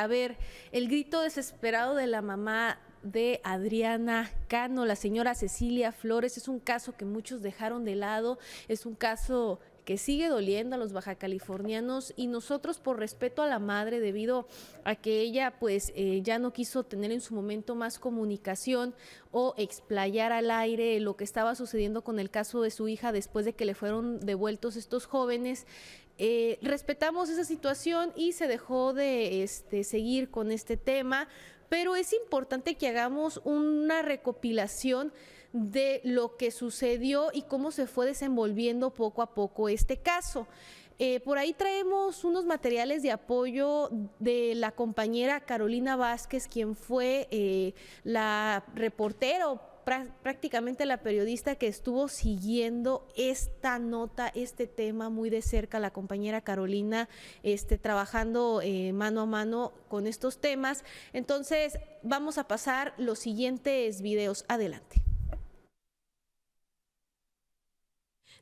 a ver, el grito desesperado de la mamá de Adriana Cano, la señora Cecilia Flores, es un caso que muchos dejaron de lado, es un caso que sigue doliendo a los baja y nosotros por respeto a la madre debido a que ella pues eh, ya no quiso tener en su momento más comunicación o explayar al aire lo que estaba sucediendo con el caso de su hija después de que le fueron devueltos estos jóvenes eh, respetamos esa situación y se dejó de este, seguir con este tema, pero es importante que hagamos una recopilación de lo que sucedió y cómo se fue desenvolviendo poco a poco este caso. Eh, por ahí traemos unos materiales de apoyo de la compañera Carolina Vázquez, quien fue eh, la reportera prácticamente la periodista que estuvo siguiendo esta nota, este tema muy de cerca, la compañera Carolina, este, trabajando eh, mano a mano con estos temas. Entonces, vamos a pasar los siguientes videos. Adelante.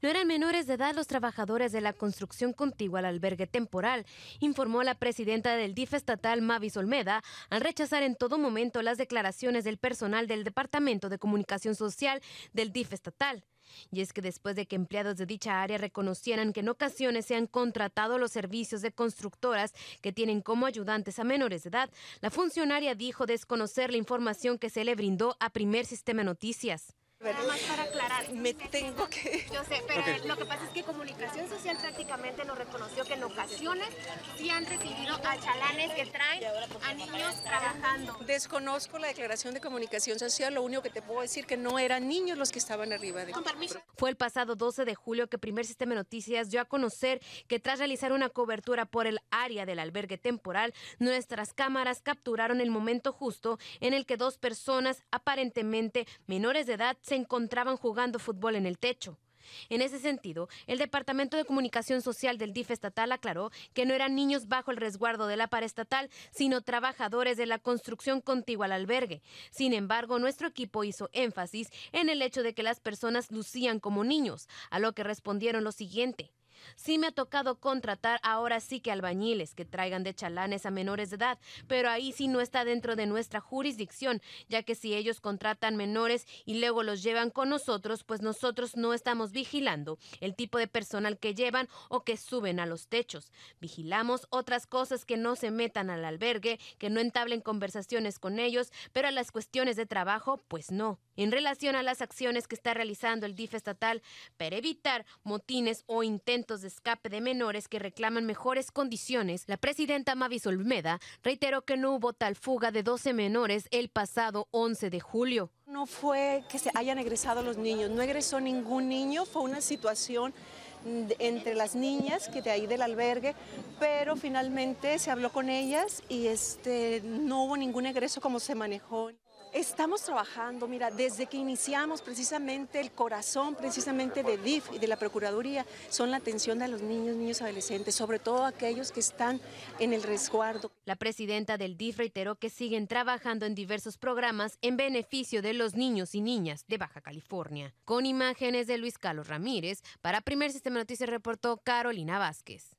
No eran menores de edad los trabajadores de la construcción contigua al albergue temporal, informó la presidenta del DIF estatal, Mavis Olmeda, al rechazar en todo momento las declaraciones del personal del Departamento de Comunicación Social del DIF estatal. Y es que después de que empleados de dicha área reconocieran que en ocasiones se han contratado los servicios de constructoras que tienen como ayudantes a menores de edad, la funcionaria dijo desconocer la información que se le brindó a Primer Sistema Noticias. Nada más para aclarar. Me tengo que... Yo sé, pero lo que pasa es que Comunicación Social prácticamente nos reconoció que en ocasiones sí han recibido a chalanes que traen a niños trabajando. Desconozco la declaración de Comunicación Social, lo único que te puedo decir que no eran niños los que estaban arriba de... Con permiso. Fue el pasado 12 de julio que Primer Sistema de Noticias dio a conocer que tras realizar una cobertura por el área del albergue temporal, nuestras cámaras capturaron el momento justo en el que dos personas, aparentemente menores de edad, se encontraban jugando fútbol en el techo. En ese sentido, el Departamento de Comunicación Social del DIF estatal aclaró que no eran niños bajo el resguardo de la paraestatal, sino trabajadores de la construcción contigua al albergue. Sin embargo, nuestro equipo hizo énfasis en el hecho de que las personas lucían como niños, a lo que respondieron lo siguiente. Sí me ha tocado contratar ahora sí que albañiles que traigan de chalanes a menores de edad, pero ahí sí no está dentro de nuestra jurisdicción, ya que si ellos contratan menores y luego los llevan con nosotros, pues nosotros no estamos vigilando el tipo de personal que llevan o que suben a los techos. Vigilamos otras cosas que no se metan al albergue, que no entablen conversaciones con ellos, pero a las cuestiones de trabajo, pues no. En relación a las acciones que está realizando el DIF estatal para evitar motines o intentos de escape de menores que reclaman mejores condiciones, la presidenta Mavis Olmeda reiteró que no hubo tal fuga de 12 menores el pasado 11 de julio. No fue que se hayan egresado los niños, no egresó ningún niño, fue una situación entre las niñas que de ahí del albergue, pero finalmente se habló con ellas y este no hubo ningún egreso como se manejó. Estamos trabajando, mira, desde que iniciamos precisamente el corazón precisamente de DIF y de la Procuraduría son la atención de los niños, niños adolescentes, sobre todo aquellos que están en el resguardo. La presidenta del DIF reiteró que siguen trabajando en diversos programas en beneficio de los niños y niñas de Baja California. Con imágenes de Luis Carlos Ramírez, para Primer Sistema Noticias reportó Carolina Vázquez.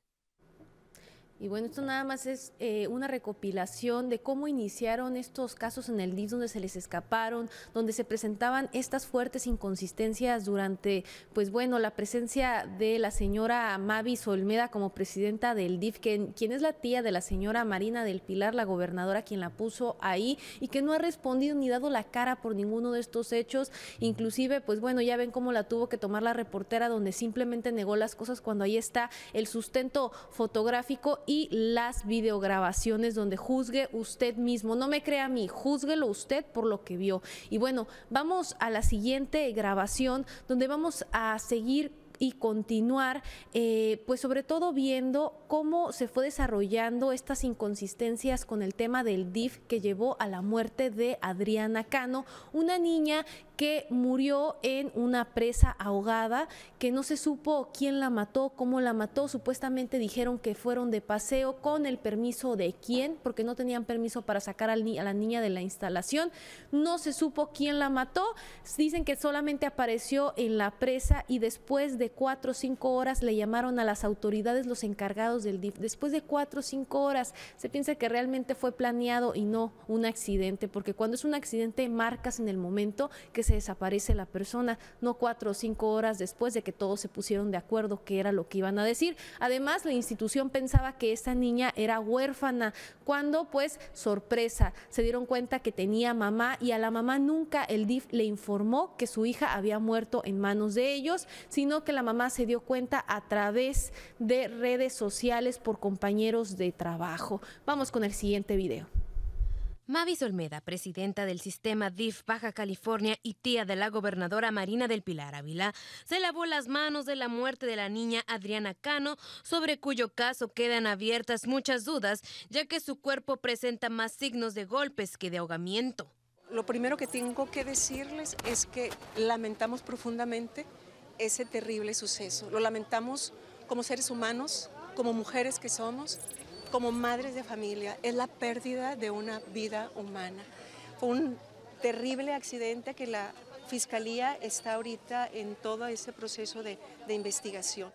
Y bueno, esto nada más es eh, una recopilación de cómo iniciaron estos casos en el DIF donde se les escaparon, donde se presentaban estas fuertes inconsistencias durante, pues bueno, la presencia de la señora Mavis Olmeda como presidenta del DIF, quien es la tía de la señora Marina del Pilar, la gobernadora quien la puso ahí y que no ha respondido ni dado la cara por ninguno de estos hechos. Inclusive, pues bueno, ya ven cómo la tuvo que tomar la reportera donde simplemente negó las cosas cuando ahí está el sustento fotográfico y las videograbaciones donde juzgue usted mismo. No me crea a mí, juzguelo usted por lo que vio. Y bueno, vamos a la siguiente grabación donde vamos a seguir y continuar, eh, pues sobre todo viendo cómo se fue desarrollando estas inconsistencias con el tema del DIF que llevó a la muerte de Adriana Cano, una niña que murió en una presa ahogada, que no se supo quién la mató, cómo la mató, supuestamente dijeron que fueron de paseo con el permiso de quién, porque no tenían permiso para sacar a la niña de la instalación, no se supo quién la mató, dicen que solamente apareció en la presa y después de cuatro o cinco horas le llamaron a las autoridades los encargados del DIF, después de cuatro o cinco horas se piensa que realmente fue planeado y no un accidente, porque cuando es un accidente marcas en el momento que se desaparece la persona, no cuatro o cinco horas después de que todos se pusieron de acuerdo que era lo que iban a decir. Además, la institución pensaba que esta niña era huérfana, cuando pues sorpresa, se dieron cuenta que tenía mamá y a la mamá nunca el DIF le informó que su hija había muerto en manos de ellos, sino que la mamá se dio cuenta a través de redes sociales por compañeros de trabajo. Vamos con el siguiente video. Mavis Olmeda, presidenta del sistema DIF Baja California y tía de la gobernadora Marina del Pilar Ávila, se lavó las manos de la muerte de la niña Adriana Cano, sobre cuyo caso quedan abiertas muchas dudas, ya que su cuerpo presenta más signos de golpes que de ahogamiento. Lo primero que tengo que decirles es que lamentamos profundamente ese terrible suceso. Lo lamentamos como seres humanos, como mujeres que somos, como madres de familia es la pérdida de una vida humana. Fue un terrible accidente que la Fiscalía está ahorita en todo ese proceso de, de investigación.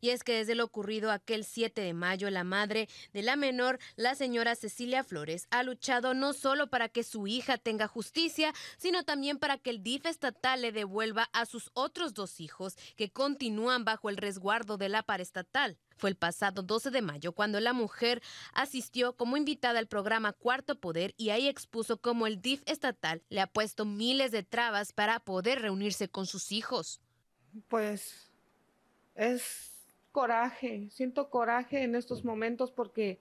Y es que desde lo ocurrido aquel 7 de mayo, la madre de la menor, la señora Cecilia Flores, ha luchado no solo para que su hija tenga justicia, sino también para que el DIF estatal le devuelva a sus otros dos hijos que continúan bajo el resguardo de la estatal Fue el pasado 12 de mayo cuando la mujer asistió como invitada al programa Cuarto Poder y ahí expuso cómo el DIF estatal le ha puesto miles de trabas para poder reunirse con sus hijos. Pues es coraje, siento coraje en estos momentos porque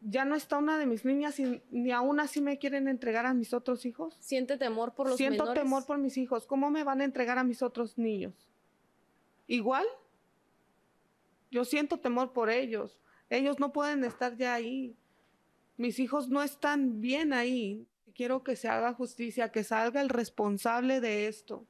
ya no está una de mis niñas y ni aún así me quieren entregar a mis otros hijos. ¿Siente temor por los Siento temor por mis hijos. ¿Cómo me van a entregar a mis otros niños? Igual, yo siento temor por ellos. Ellos no pueden estar ya ahí. Mis hijos no están bien ahí. Quiero que se haga justicia, que salga el responsable de esto.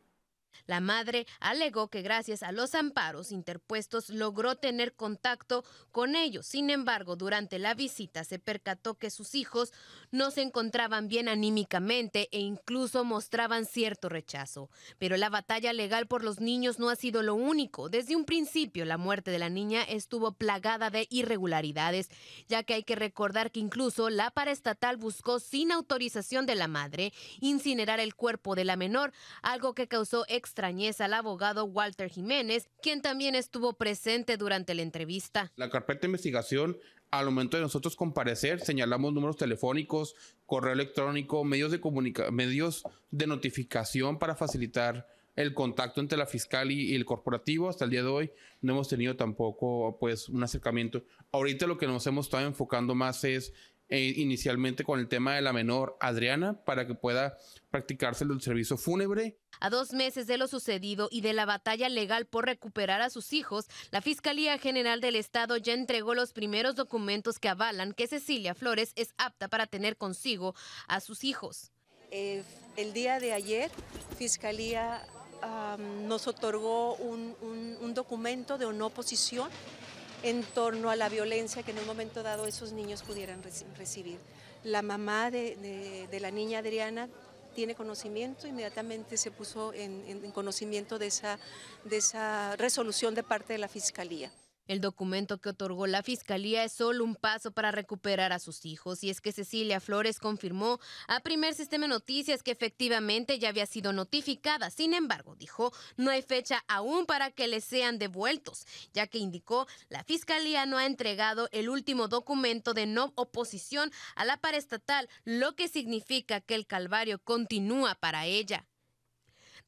La madre alegó que gracias a los amparos interpuestos logró tener contacto con ellos. Sin embargo, durante la visita se percató que sus hijos no se encontraban bien anímicamente e incluso mostraban cierto rechazo. Pero la batalla legal por los niños no ha sido lo único. Desde un principio, la muerte de la niña estuvo plagada de irregularidades, ya que hay que recordar que incluso la paraestatal buscó sin autorización de la madre incinerar el cuerpo de la menor, algo que causó extrañeza al abogado Walter Jiménez, quien también estuvo presente durante la entrevista. La carpeta de investigación, al momento de nosotros comparecer, señalamos números telefónicos, correo electrónico, medios de, comunicación, medios de notificación para facilitar el contacto entre la fiscal y, el corporativo. Hasta el día de hoy no hemos tenido tampoco pues un acercamiento. Ahorita lo que nos hemos estado enfocando más es eh, inicialmente con el tema de la menor Adriana para que pueda practicarse el servicio fúnebre. A dos meses de lo sucedido y de la batalla legal por recuperar a sus hijos, la Fiscalía General del Estado ya entregó los primeros documentos que avalan que Cecilia Flores es apta para tener consigo a sus hijos. Eh, el día de ayer, Fiscalía nos otorgó un, documento de una oposición en torno a la violencia que en un momento dado esos niños pudieran recibir. La mamá de, la niña Adriana tiene conocimiento, inmediatamente se puso en, conocimiento de esa resolución de parte de la Fiscalía. El documento que otorgó la Fiscalía es solo un paso para recuperar a sus hijos, y es que Cecilia Flores confirmó a Primer Sistema Noticias que efectivamente ya había sido notificada. Sin embargo, dijo, no hay fecha aún para que les sean devueltos, ya que indicó la Fiscalía no ha entregado el último documento de no oposición a la parestatal, lo que significa que el calvario continúa para ella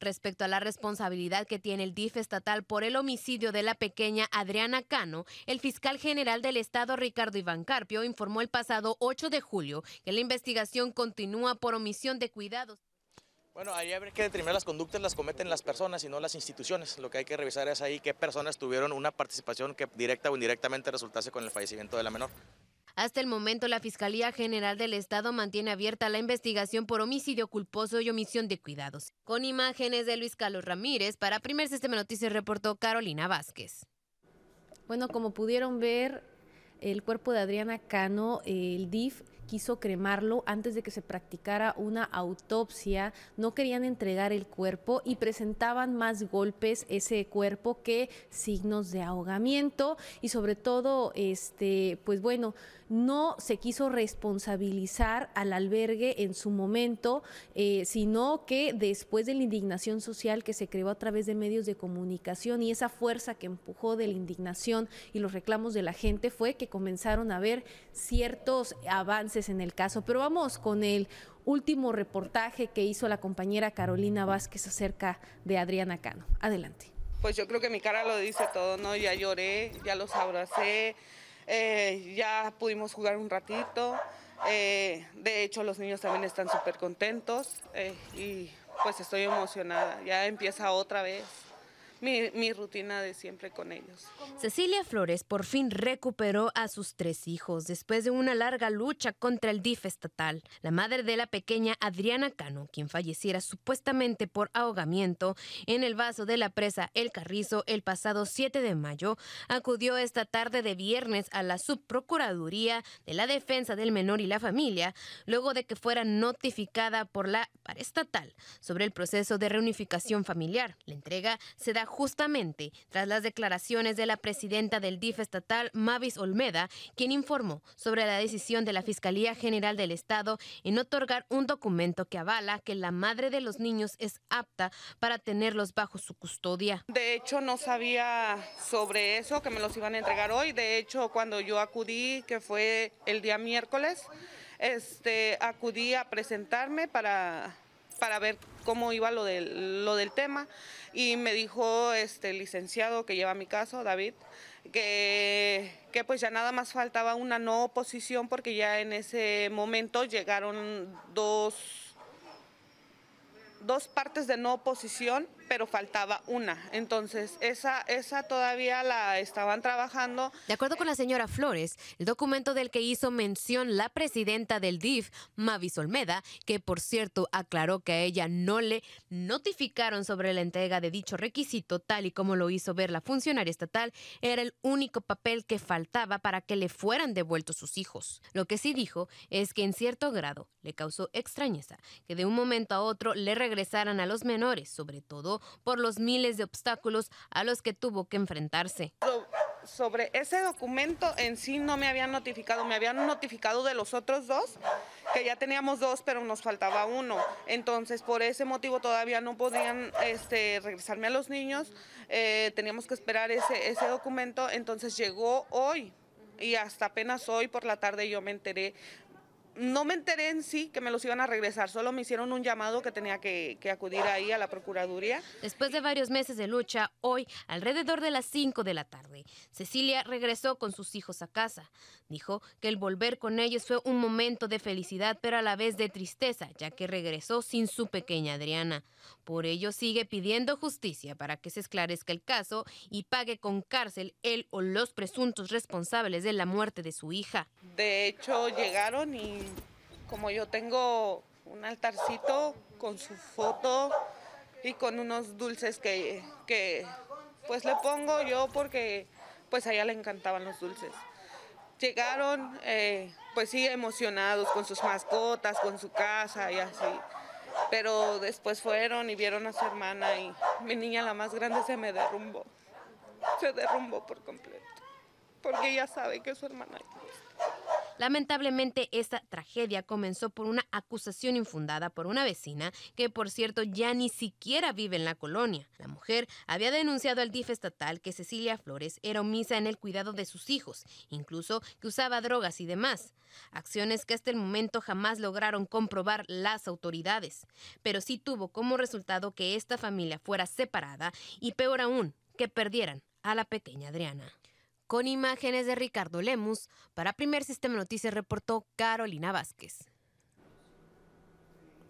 respecto a la responsabilidad que tiene el DIF estatal por el homicidio de la pequeña Adriana Cano, el fiscal general del Estado Ricardo Iván Carpio informó el pasado 8 de julio que la investigación continúa por omisión de cuidados. Bueno, ahí hay que determinar las conductas, las cometen las personas y no las instituciones. Lo que hay que revisar es ahí qué personas tuvieron una participación que directa o indirectamente resultase con el fallecimiento de la menor. Hasta el momento, la Fiscalía General del Estado mantiene abierta la investigación por homicidio culposo y omisión de cuidados. Con imágenes de Luis Carlos Ramírez, para Primer Sistema Noticias reportó Carolina Vázquez. Bueno, como pudieron ver, el cuerpo de Adriana Cano, el DIF quiso cremarlo antes de que se practicara una autopsia, no querían entregar el cuerpo y presentaban más golpes ese cuerpo que signos de ahogamiento y sobre todo este pues bueno, no se quiso responsabilizar al albergue en su momento, eh, sino que después de la indignación social que se creó a través de medios de comunicación y esa fuerza que empujó de la indignación y los reclamos de la gente fue que comenzaron a ver ciertos avances en el caso. Pero vamos con el último reportaje que hizo la compañera Carolina Vázquez acerca de Adriana Cano. Adelante. Pues yo creo que mi cara lo dice todo, ¿no? Ya lloré, ya los abracé, eh, ya pudimos jugar un ratito, eh, de hecho los niños también están súper contentos eh, y pues estoy emocionada, ya empieza otra vez mi, rutina de siempre con ellos. Cecilia Flores por fin recuperó a sus tres hijos después de una larga lucha contra el DIF estatal. La madre de la pequeña Adriana Cano, quien falleciera supuestamente por ahogamiento en el vaso de la presa El Carrizo el pasado 7 de mayo, acudió esta tarde de viernes a la Subprocuraduría de la Defensa del Menor y la Familia, luego de que fuera notificada por la estatal sobre el proceso de reunificación familiar. La entrega se da justamente tras las declaraciones de la presidenta del DIF estatal, Mavis Olmeda, quien informó sobre la decisión de la Fiscalía General del Estado en otorgar un documento que avala que la madre de los niños es apta para tenerlos bajo su custodia. De hecho, no sabía sobre eso, que me los iban a entregar hoy. De hecho, cuando yo acudí, que fue el día miércoles, este, acudí a presentarme para para ver cómo iba lo del, lo del tema y me dijo este licenciado que lleva mi caso, David, que, que pues ya nada más faltaba una no oposición porque ya en ese momento llegaron dos, dos partes de no oposición pero faltaba una. Entonces, esa, esa todavía la estaban trabajando. De acuerdo con la señora Flores, el documento del que hizo mención la presidenta del DIF, Mavis Olmeda, que por cierto aclaró que a ella no le notificaron sobre la entrega de dicho requisito, tal y como lo hizo ver la funcionaria estatal, era el único papel que faltaba para que le fueran devueltos sus hijos. Lo que sí dijo es que en cierto grado le causó extrañeza que de un momento a otro le regresaran a los menores, sobre todo por los miles de obstáculos a los que tuvo que enfrentarse. Sobre ese documento en sí no me habían notificado, me habían notificado de los otros dos, que ya teníamos dos, pero nos faltaba uno. Entonces, por ese motivo todavía no podían este, regresarme a los niños, eh, teníamos que esperar ese, ese documento, entonces llegó hoy, y hasta apenas hoy por la tarde yo me enteré no me enteré en sí que me los iban a regresar, solo me hicieron un llamado que tenía que, acudir ahí a la Procuraduría. Después de varios meses de lucha, hoy, alrededor de las 5 de la tarde, Cecilia regresó con sus hijos a casa. Dijo que el volver con ellos fue un momento de felicidad, pero a la vez de tristeza, ya que regresó sin su pequeña Adriana. Por ello sigue pidiendo justicia para que se esclarezca el caso y pague con cárcel él o los presuntos responsables de la muerte de su hija. De hecho, llegaron y como yo tengo un altarcito con su foto y con unos dulces que, que pues le pongo yo porque pues a ella le encantaban los dulces. Llegaron eh, pues sí emocionados con sus mascotas, con su casa y así. Pero después fueron y vieron a su hermana y mi niña la más grande se me derrumbó. Se derrumbó por completo. Porque ella sabe que su hermana Lamentablemente, esta tragedia comenzó por una acusación infundada por una vecina que, por cierto, ya ni siquiera vive en la colonia. La mujer había denunciado al DIF estatal que Cecilia Flores era omisa en el cuidado de sus hijos, incluso que usaba drogas y demás. Acciones que hasta el momento jamás lograron comprobar las autoridades, pero sí tuvo como resultado que esta familia fuera separada y peor aún, que perdieran a la pequeña Adriana. Con imágenes de Ricardo Lemus, para Primer Sistema Noticias reportó Carolina Vázquez.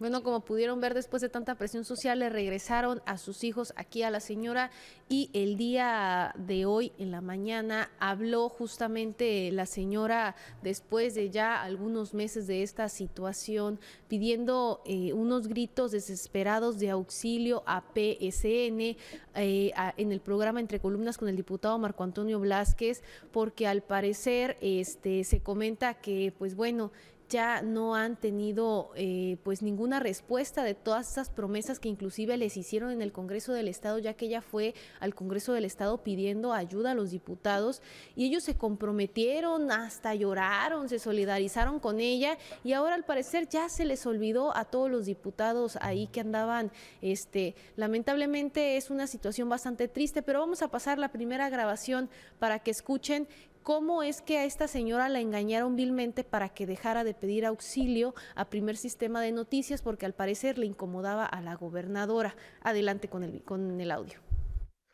Bueno, como pudieron ver, después de tanta presión social, le regresaron a sus hijos aquí a la señora y el día de hoy, en la mañana, habló justamente la señora después de ya algunos meses de esta situación, pidiendo eh, unos gritos desesperados de auxilio a PSN eh, en el programa Entre Columnas con el diputado Marco Antonio Blasquez, porque al parecer este, se comenta que, pues bueno, ya no han tenido eh, pues ninguna respuesta de todas esas promesas que inclusive les hicieron en el Congreso del Estado, ya que ella fue al Congreso del Estado pidiendo ayuda a los diputados y ellos se comprometieron, hasta lloraron, se solidarizaron con ella y ahora al parecer ya se les olvidó a todos los diputados ahí que andaban, este, lamentablemente es una situación bastante triste, pero vamos a pasar la primera grabación para que escuchen cómo es que a esta señora la engañaron vilmente para que dejara de pedir auxilio a primer sistema de noticias porque al parecer le incomodaba a la gobernadora. Adelante con el, con el audio.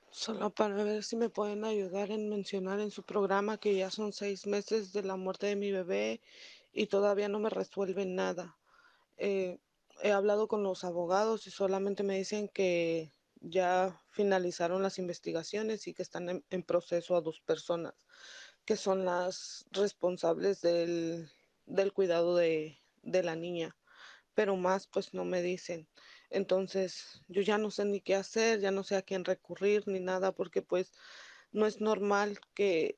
Solo para ver si me pueden ayudar en mencionar en su programa que ya son seis meses de la muerte de mi bebé y todavía no me resuelven nada. Eh, he hablado con los abogados y solamente me dicen que ya finalizaron las investigaciones y que están en proceso a dos personas que son las responsables del, cuidado de, de, la niña, pero más pues no me dicen. Entonces yo ya no sé ni qué hacer, ya no sé a quién recurrir ni nada, porque pues no es normal que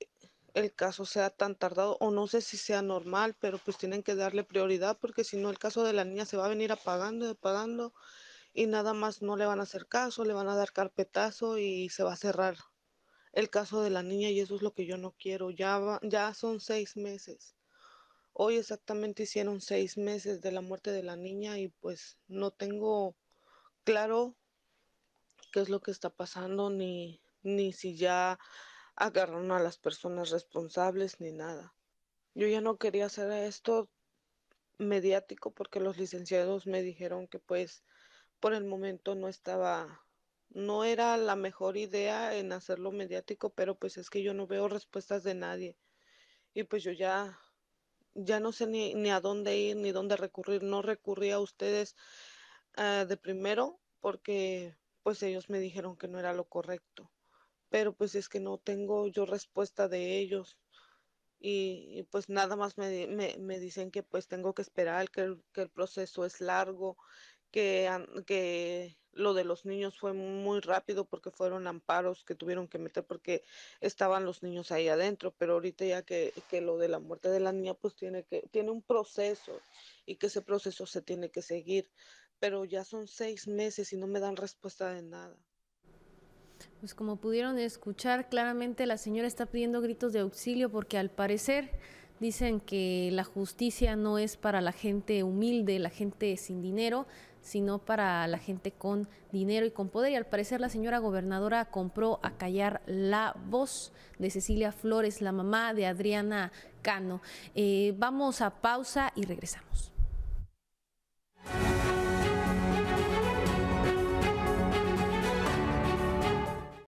el caso sea tan tardado o no sé si sea normal, pero pues tienen que darle prioridad porque si no el caso de la niña se va a venir apagando y apagando y nada más no le van a hacer caso, le van a dar carpetazo y se va a cerrar el caso de la niña y eso es lo que yo no quiero. Ya, ya son seis meses. Hoy exactamente hicieron seis meses de la muerte de la niña y pues no tengo claro qué es lo que está pasando ni, ni si ya agarraron a las personas responsables ni nada. Yo ya no quería hacer esto mediático porque los licenciados me dijeron que pues por el momento no estaba no era la mejor idea en hacerlo mediático, pero pues es que yo no veo respuestas de nadie. Y pues yo ya, ya no sé ni, ni a dónde ir, ni dónde recurrir. No recurrí a ustedes ah, de primero porque pues ellos me dijeron que no era lo correcto. Pero pues es que no tengo yo respuesta de ellos. Y, pues nada más me, dicen que pues tengo que esperar, que que el proceso es largo, que, que lo de los niños fue muy rápido porque fueron amparos que tuvieron que meter porque estaban los niños ahí adentro, pero ahorita ya que, que, lo de la muerte de la niña pues tiene que, tiene un proceso y que ese proceso se tiene que seguir, pero ya son seis meses y no me dan respuesta de nada. Pues como pudieron escuchar, claramente la señora está pidiendo gritos de auxilio porque al parecer dicen que la justicia no es para la gente humilde, la gente sin dinero, sino para la gente con dinero y con poder. Y al parecer la señora gobernadora compró a callar la voz de Cecilia Flores, la mamá de Adriana Cano. Eh, vamos a pausa y regresamos.